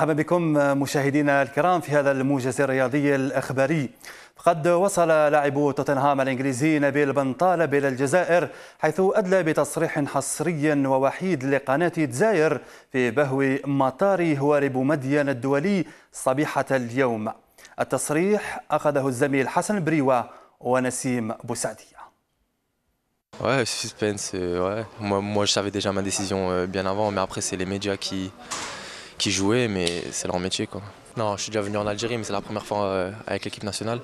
مرحبا بكم مشاهدينا الكرام في هذا الموجز الرياضي الأخباري قد وصل لاعب توتنهام الإنجليزي نبيل بن طالب إلى الجزائر حيث أدلى بتصريح حصري ووحيد لقناة دزاير في بهو مطار هوارب مدين الدولي صبيحة اليوم التصريح أخذه الزميل حسن بريوة ونسيم بوسعدي Ouais, suspense, ouais. Moi, moi, je savais déjà ma décision euh, bien avant, mais après, c'est les médias qui, qui jouaient, mais c'est leur métier. Quoi. Non, je suis déjà venu en Algérie, mais c'est la première fois euh, avec l'équipe nationale.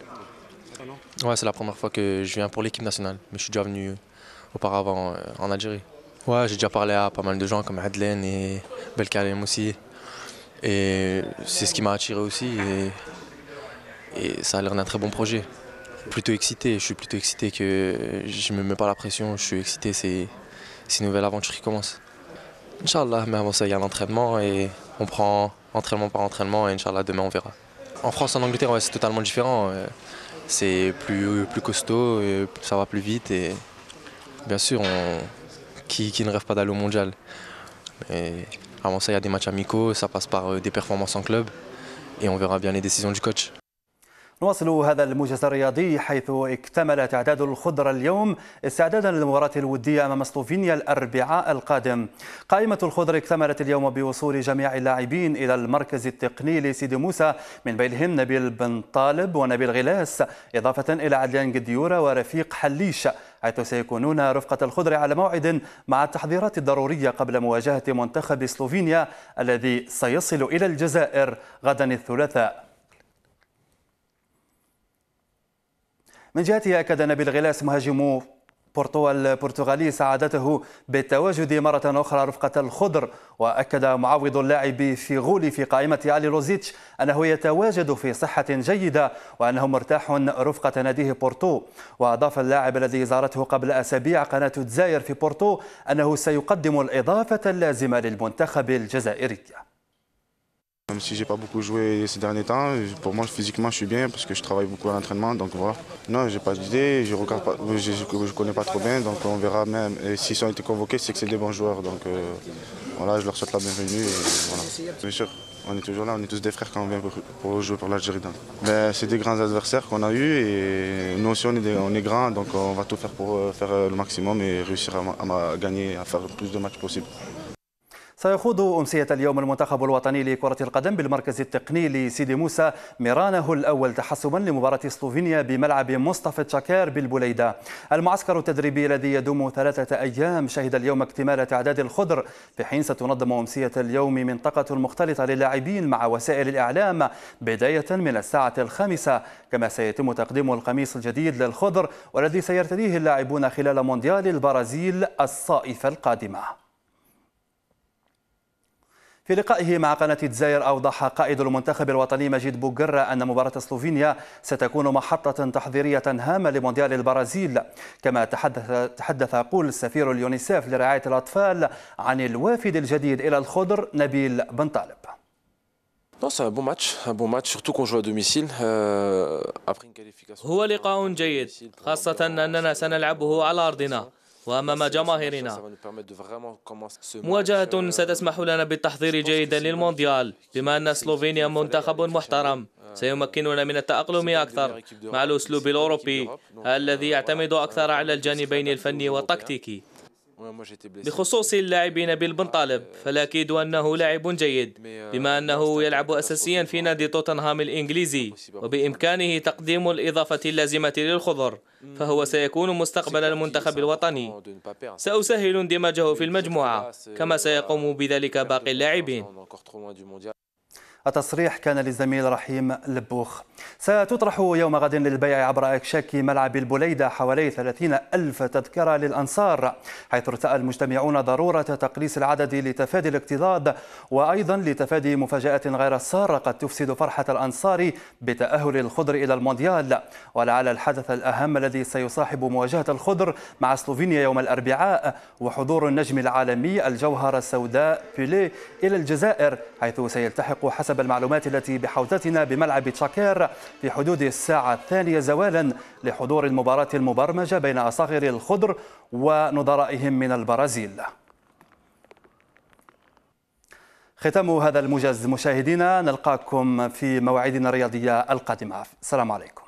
Ouais, c'est la première fois que je viens pour l'équipe nationale, mais je suis déjà venu auparavant euh, en Algérie. Ouais, j'ai déjà parlé à pas mal de gens comme Adlen et Belkalem aussi. Et c'est ce qui m'a attiré aussi. Et, ça a l'air d'un très bon projet. Plutôt excité, je suis plutôt excité que je ne me mets pas la pression. Je suis excité, c'est une nouvelle aventure qui commence. Inch'Allah, mais avant ça, il y a l'entraînement et on prend entraînement par entraînement et Inch'Allah demain on verra. En France, en Angleterre, c'est totalement différent. Euh, c'est plus, plus costaud, euh, ça va plus vite et bien sûr, on... qui, qui ne rêve pas d'aller au mondial Mais avant ça, il y a des matchs amicaux, ça passe par euh, des performances en club et on verra bien les décisions du coach. نواصل هذا الموجز الرياضي حيث اكتمل تعداد الخضرة اليوم استعدادا للمباراة الودية أمام سلوفينيا الأربعاء القادم قائمة الخضر اكتملت اليوم بوصول جميع اللاعبين إلى المركز التقني لسيدي موسى من بينهم نبيل بن طالب ونبيل غلاس إضافة إلى عدلان قديورة ورفيق حليش حيث سيكونون رفقة الخضر على موعد مع التحضيرات الضرورية قبل مواجهة منتخب سلوفينيا الذي سيصل إلى الجزائر غدا الثلاثاء من جهته أكد نبيل غلاس مهاجم بورتو البرتغالي سعادته بالتواجد مرة أخرى رفقة الخضر وأكد معوض اللاعب في غولي في قائمة علي روزيتش أنه يتواجد في صحة جيدة وأنه مرتاح رفقة ناديه بورتو وأضاف اللاعب الذي زارته قبل أسابيع قناة الجزائر في بورتو أنه سيقدم الإضافة اللازمة للمنتخب الجزائري Même si j'ai pas beaucoup joué ces derniers temps, pour moi physiquement je suis bien parce que je travaille beaucoup à l'entraînement, donc voilà. Non, j'ai pas d'idée, je ne connais pas trop bien, donc on verra même. Et s'ils ont été convoqués, c'est que c'est des bons joueurs, donc euh, voilà, je leur souhaite la bienvenue. Bien sûr, on est toujours là, on est tous des frères quand on vient pour, jouer pour l'Algérie. Ben, c'est des grands adversaires qu'on a eu et nous aussi on est, grands, donc on va tout faire pour euh, faire euh, le maximum et réussir à, à gagner, à faire le plus de matchs possible. سيخوض أمسية اليوم المنتخب الوطني لكرة القدم بالمركز التقني لسيدي موسى ميرانه الأول تحسبا لمباراة سلوفينيا بملعب مصطفى تشاكير بالبليدة المعسكر التدريبي الذي يدوم ثلاثة أيام شهد اليوم اكتمال تعداد الخضر في حين ستنظم أمسية اليوم منطقة مختلطة للاعبين مع وسائل الإعلام بداية من الساعة الخامسة كما سيتم تقديم القميص الجديد للخضر والذي سيرتديه اللاعبون خلال مونديال البرازيل الصائفة القادمة في لقائه مع قناة الجزائر أوضح قائد المنتخب الوطني مجيد بوغرة أن مباراة سلوفينيا ستكون محطة تحضيرية هامة لمونديال البرازيل كما تحدث, تحدث قول السفير اليونيسيف لرعاية الأطفال عن الوافد الجديد إلى الخضر نبيل بن طالب euh, هو لقاء جيد خاصة أننا سنلعبه على أرضنا وأمام جماهيرنا مواجهة euh, ستسمح لنا بالتحضير جيدا للمونديال بما أن سلوفينيا منتخب محترم euh, سيمكننا من التأقلم أكثر مع الأسلوب الأوروبي الذي euh, يعتمد أكثر على الجانبين الفني والتكتيكي بخصوص اللاعبين بالبنطالب ah, فالأكيد أنه لاعب جيد euh, بما أنه يلعب أساسيا في نادي توتنهام الإنجليزي وبإمكانه تقديم الإضافة اللازمة للخضر فهو hmm. سيكون مستقبل المنتخب الوطني سأسهل اندماجه في المجموعة كما سيقوم بذلك باقي اللاعبين التصريح كان للزميل رحيم لبوخ ستطرح يوم غد للبيع عبر إكشاك ملعب البليدة حوالي 30 ألف تذكرة للأنصار حيث ارتأى المجتمعون ضرورة تقليص العدد لتفادي الاكتظاظ وأيضا لتفادي مفاجآت غير سارة قد تفسد فرحة الأنصار بتأهل الخضر إلى المونديال ولعل الحدث الأهم الذي سيصاحب مواجهة الخضر مع سلوفينيا يوم الأربعاء وحضور النجم العالمي الجوهرة السوداء بيلي إلى الجزائر حيث سيلتحق حسب حسب المعلومات التي بحوزتنا بملعب تشاكير في حدود الساعة الثانية زوالا لحضور المباراة المبرمجة بين أصاغر الخضر ونظرائهم من البرازيل ختام هذا الموجز مشاهدينا نلقاكم في مواعيدنا الرياضية القادمة السلام عليكم